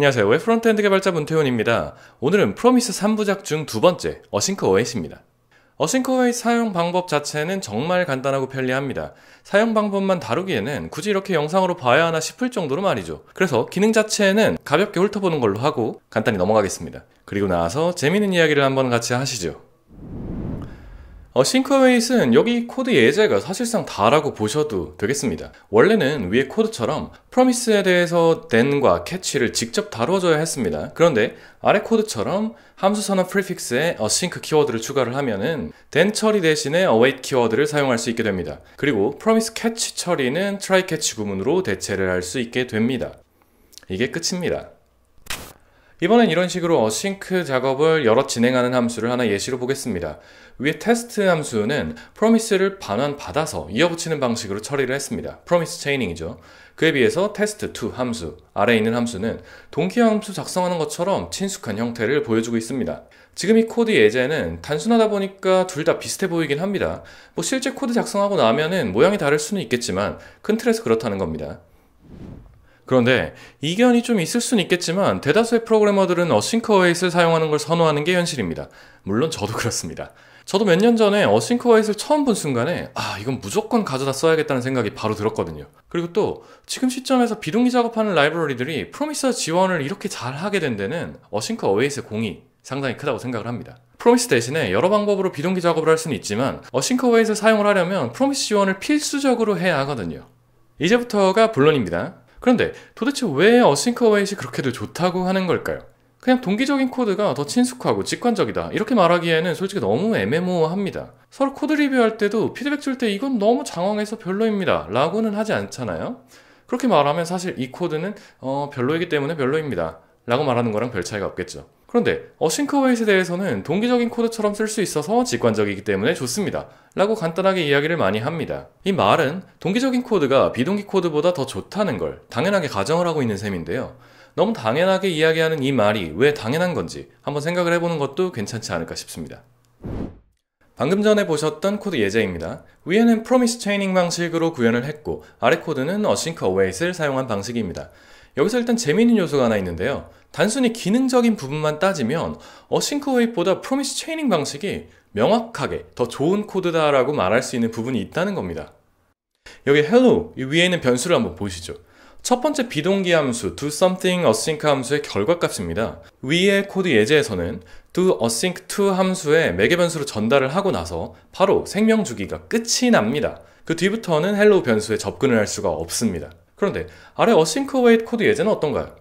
안녕하세요. 웹 프론트엔드 개발자 문태훈입니다. 오늘은 프로미스 3부작 중 두 번째, 어싱크 오웨이스입니다. 어싱크 오웨이 사용 방법 자체는 정말 간단하고 편리합니다. 사용 방법만 다루기에는 굳이 이렇게 영상으로 봐야 하나 싶을 정도로 말이죠. 그래서 기능 자체는 가볍게 훑어보는 걸로 하고 간단히 넘어가겠습니다. 그리고 나서 재미있는 이야기를 한번 같이 하시죠. 어, 싱크웨이스는 여기 코드 예제가 사실상 다라고 보셔도 되겠습니다. 원래는 위에 코드처럼 프로미스에 대해서 then과 catch를 직접 다루어줘야 했습니다. 그런데 아래 코드처럼 함수 선언 prefix에 async 어, 키워드를 추가를 하면은 then 처리 대신에 await 키워드를 사용할 수 있게 됩니다. 그리고 promise catch 처리는 try catch 구문으로 대체를 할 수 있게 됩니다. 이게 끝입니다. 이번엔 이런 식으로 어싱크 작업을 여러 진행하는 함수를 하나 예시로 보겠습니다. 위에 테스트 함수는 promise를 반환받아서 이어붙이는 방식으로 처리를 했습니다. promise chaining이죠. 그에 비해서 테스트2 함수, 아래에 있는 함수는 동기화 함수 작성하는 것처럼 친숙한 형태를 보여주고 있습니다. 지금 이 코드 예제는 단순하다 보니까 둘 다 비슷해 보이긴 합니다. 뭐 실제 코드 작성하고 나면은 모양이 다를 수는 있겠지만 큰 틀에서 그렇다는 겁니다. 그런데 이견이 좀 있을 수는 있겠지만 대다수의 프로그래머들은 어싱크 어웨이스를 사용하는 걸 선호하는 게 현실입니다. 물론 저도 그렇습니다. 저도 몇 년 전에 어싱크 어웨이스를 처음 본 순간에 아 이건 무조건 가져다 써야겠다는 생각이 바로 들었거든요. 그리고 또 지금 시점에서 비동기 작업하는 라이브러리들이 프로미스 지원을 이렇게 잘 하게 된 데는 어싱크 어웨이스의 공이 상당히 크다고 생각을 합니다. 프로미스 대신에 여러 방법으로 비동기 작업을 할 수는 있지만 어싱크 어웨이스를 사용을 하려면 프로미스 지원을 필수적으로 해야 하거든요. 이제부터가 본론입니다. 그런데 도대체 왜 어싱크 어웨이시 그렇게도 좋다고 하는 걸까요? 그냥 동기적인 코드가 더 친숙하고 직관적이다 이렇게 말하기에는 솔직히 너무 애매모호합니다 서로 코드 리뷰할 때도 피드백 줄 때 이건 너무 장황해서 별로입니다 라고는 하지 않잖아요 그렇게 말하면 사실 이 코드는 어 별로이기 때문에 별로입니다 라고 말하는 거랑 별 차이가 없겠죠 그런데 어싱크 웨이스에 대해서는 동기적인 코드처럼 쓸 수 있어서 직관적이기 때문에 좋습니다. 라고 간단하게 이야기를 많이 합니다. 이 말은 동기적인 코드가 비동기 코드보다 더 좋다는 걸 당연하게 가정을 하고 있는 셈인데요. 너무 당연하게 이야기하는 이 말이 왜 당연한 건지 한번 생각을 해보는 것도 괜찮지 않을까 싶습니다. 방금 전에 보셨던 코드 예제입니다. 위에는 promise chaining 방식으로 구현을 했고 아래 코드는 async await을 사용한 방식입니다. 여기서 일단 재미있는 요소가 하나 있는데요. 단순히 기능적인 부분만 따지면 어싱크 웨이보다 프로미스 체이닝 방식이 명확하게 더 좋은 코드다라고 말할 수 있는 부분이 있다는 겁니다. 여기 hello 이 위에 있는 변수를 한번 보시죠. 첫 번째 비동기 함수 do something async 함수의 결과값입니다. 위의 코드 예제에서는 do async to 함수의 매개 변수로 전달을 하고 나서 바로 생명 주기가 끝이 납니다. 그 뒤부터는 hello 변수에 접근을 할 수가 없습니다. 그런데 아래 어싱크 웨이 a 코드 예제는 어떤가요?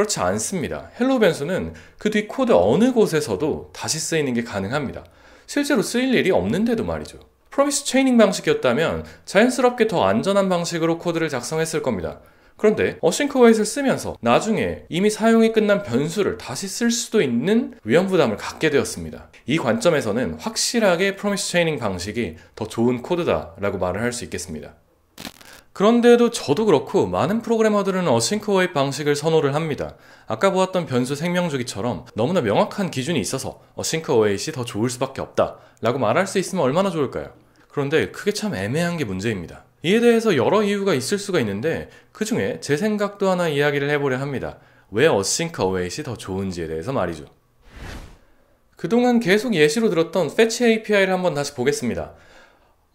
그렇지 않습니다. 헬로 변수는 그 뒤 코드 어느 곳에서도 다시 쓰이는 게 가능합니다. 실제로 쓰일 일이 없는데도 말이죠. 프로미스 체이닝 방식이었다면 자연스럽게 더 안전한 방식으로 코드를 작성했을 겁니다. 그런데 어싱크 웨이트를 쓰면서 나중에 이미 사용이 끝난 변수를 다시 쓸 수도 있는 위험 부담을 갖게 되었습니다. 이 관점에서는 확실하게 프로미스 체이닝 방식이 더 좋은 코드다라고 말을 할 수 있겠습니다. 그런데도 저도 그렇고 많은 프로그래머들은 어싱크 웨이 방식을 선호를 합니다. 아까 보았던 변수 생명주기처럼 너무나 명확한 기준이 있어서 어싱크 어웨이시 더 좋을 수밖에 없다 라고 말할 수 있으면 얼마나 좋을까요? 그런데 그게 참 애매한 게 문제입니다. 이에 대해서 여러 이유가 있을 수가 있는데 그 중에 제 생각도 하나 이야기를 해보려 합니다. 왜 어싱크 어웨이시 더 좋은지에 대해서 말이죠. 그동안 계속 예시로 들었던 fetch API를 한번 다시 보겠습니다.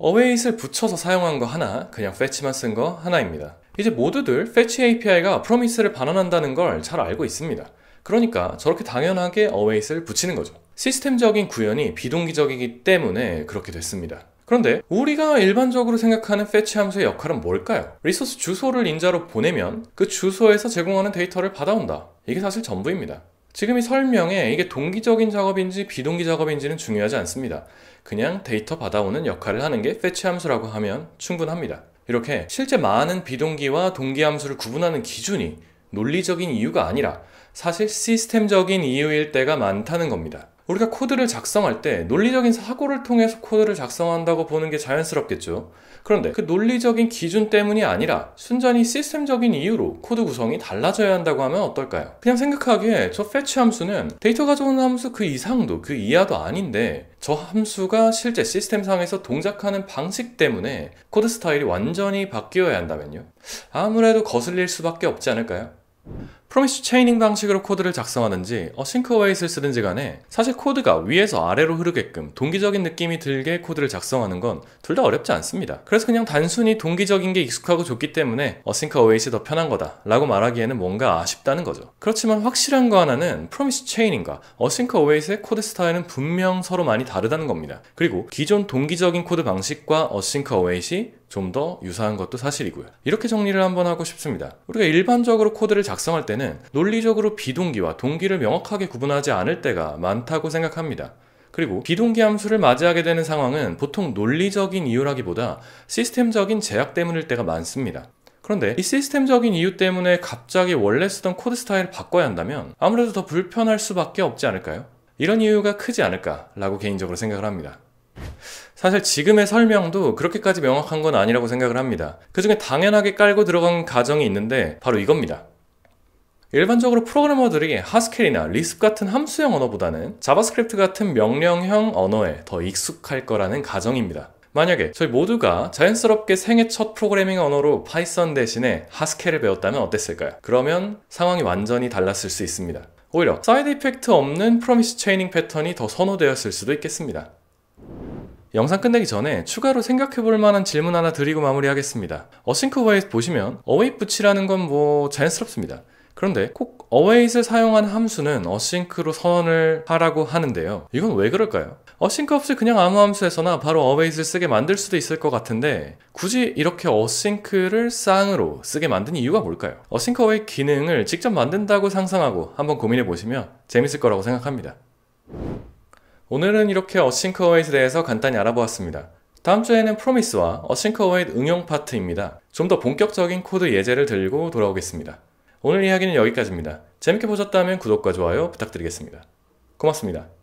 어웨이스를 붙여서 사용한 거 하나, 그냥 fetch만 쓴 거 하나입니다. 이제 모두들 fetch API가 프로미스를 반환한다는 걸 잘 알고 있습니다. 그러니까 저렇게 당연하게 어웨이스를 붙이는 거죠. 시스템적인 구현이 비동기적이기 때문에 그렇게 됐습니다. 그런데 우리가 일반적으로 생각하는 fetch 함수의 역할은 뭘까요? 리소스 주소를 인자로 보내면 그 주소에서 제공하는 데이터를 받아온다. 이게 사실 전부입니다. 지금 이 설명에 이게 동기적인 작업인지 비동기 작업인지는 중요하지 않습니다. 그냥 데이터 받아오는 역할을 하는 게 fetch 함수라고 하면 충분합니다. 이렇게 실제 많은 비동기와 동기 함수를 구분하는 기준이 논리적인 이유가 아니라 사실 시스템적인 이유일 때가 많다는 겁니다. 우리가 코드를 작성할 때 논리적인 사고를 통해서 코드를 작성한다고 보는 게 자연스럽겠죠. 그런데 그 논리적인 기준 때문이 아니라 순전히 시스템적인 이유로 코드 구성이 달라져야 한다고 하면 어떨까요? 그냥 생각하기에 저 fetch 함수는 데이터 가져오는 함수 그 이상도 그 이하도 아닌데 저 함수가 실제 시스템상에서 동작하는 방식 때문에 코드 스타일이 완전히 바뀌어야 한다면요. 아무래도 거슬릴 수밖에 없지 않을까요? 프로미스 체이닝 방식으로 코드를 작성하는지 어싱크 웨이스를 쓰든지 간에 사실 코드가 위에서 아래로 흐르게끔 동기적인 느낌이 들게 코드를 작성하는 건 둘 다 어렵지 않습니다. 그래서 그냥 단순히 동기적인 게 익숙하고 좋기 때문에 어싱크 웨이스더 편한 거다 라고 말하기에는 뭔가 아쉽다는 거죠. 그렇지만 확실한 거 하나는 프로미스 체인인과 어싱크 웨이스의 코드 스타일은 분명 서로 많이 다르다는 겁니다. 그리고 기존 동기적인 코드 방식과 어싱크 웨이스 좀더 유사한 것도 사실이고요. 이렇게 정리를 한번 하고 싶습니다. 우리가 일반적으로 코드를 작성할 때는 논리적으로 비동기와 동기를 명확하게 구분하지 않을 때가 많다고 생각합니다. 그리고 비동기 함수를 맞이하게 되는 상황은 보통 논리적인 이유라기보다 시스템적인 제약 때문일 때가 많습니다. 그런데 이 시스템적인 이유 때문에 갑자기 원래 쓰던 코드 스타일을 바꿔야 한다면 아무래도 더 불편할 수밖에 없지 않을까요? 이런 이유가 크지 않을까라고 개인적으로 생각을 합니다. 사실 지금의 설명도 그렇게까지 명확한 건 아니라고 생각을 합니다. 그 중에 당연하게 깔고 들어간 가정이 있는데 바로 이겁니다. 일반적으로 프로그래머들이 하스켈이나 리스 같은 함수형 언어보다는 자바스크립트 같은 명령형 언어에 더 익숙할 거라는 가정입니다. 만약에 저희 모두가 자연스럽게 생애 첫 프로그래밍 언어로 파이썬 대신에 하스켈을 배웠다면 어땠을까요? 그러면 상황이 완전히 달랐을 수 있습니다. 오히려 사이드 이펙트 없는 프로미스 체이닝 패턴이 더 선호되었을 수도 있겠습니다. 영상 끝내기 전에 추가로 생각해볼 만한 질문 하나 드리고 마무리하겠습니다. 어싱크 웨이 보시면 어웨이 붙이라는 건 뭐 자연스럽습니다. 그런데 꼭 어웨이를 사용한 함수는 어싱크로 선언을 하라고 하는데요. 이건 왜 그럴까요? 어싱크 없이 그냥 아무 함수에서나 바로 어웨이를 쓰게 만들 수도 있을 것 같은데 굳이 이렇게 어싱크를 쌍으로 쓰게 만든 이유가 뭘까요? 어싱크 어웨이 기능을 직접 만든다고 상상하고 한번 고민해 보시면 재밌을 거라고 생각합니다. 오늘은 이렇게 어싱크 어웨이에 대해서 간단히 알아보았습니다. 다음 주에는 프로미스와 어싱크 어웨이 응용 파트입니다. 좀 더 본격적인 코드 예제를 들고 돌아오겠습니다. 오늘 이야기는 여기까지입니다. 재밌게 보셨다면 구독과 좋아요 부탁드리겠습니다. 고맙습니다.